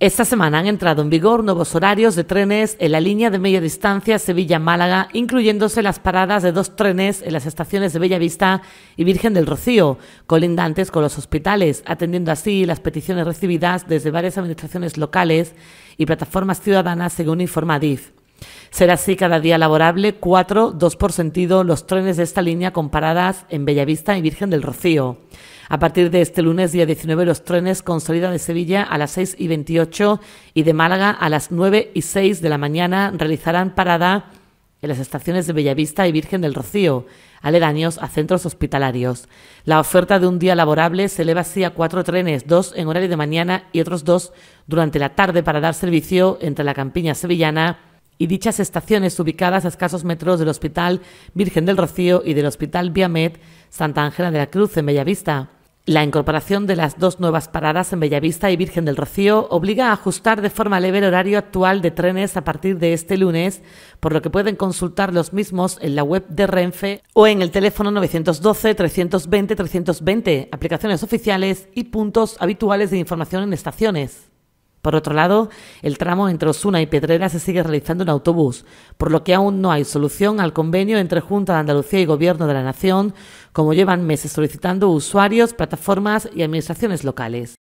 Esta semana han entrado en vigor nuevos horarios de trenes en la línea de media distancia Sevilla-Málaga, incluyéndose las paradas de dos trenes en las estaciones de Bellavista y Virgen del Rocío, colindantes con los hospitales, atendiendo así las peticiones recibidas desde varias administraciones locales y plataformas ciudadanas, según informa DIF. Será así cada día laborable, cuatro, dos por sentido, los trenes de esta línea con paradas en Bellavista y Virgen del Rocío. A partir de este lunes, día 19, los trenes con salida de Sevilla a las 6 y 28 y de Málaga a las 9 y 6 de la mañana realizarán parada en las estaciones de Bellavista y Virgen del Rocío, aledaños a centros hospitalarios. La oferta de un día laborable se eleva así a cuatro trenes, dos en horario de mañana y otros dos durante la tarde para dar servicio entre la campiña sevillana y dichas estaciones, ubicadas a escasos metros del Hospital Virgen del Rocío y del Hospital Viamet Santa Ángela de la Cruz en Bellavista. La incorporación de las dos nuevas paradas en Bellavista y Virgen del Rocío obliga a ajustar de forma leve el horario actual de trenes a partir de este lunes, por lo que pueden consultar los mismos en la web de Renfe o en el teléfono 912-320-320, aplicaciones oficiales y puntos habituales de información en estaciones. Por otro lado, el tramo entre Osuna y Pedrera se sigue realizando en autobús, por lo que aún no hay solución al convenio entre Junta de Andalucía y Gobierno de la Nación, como llevan meses solicitando usuarios, plataformas y administraciones locales.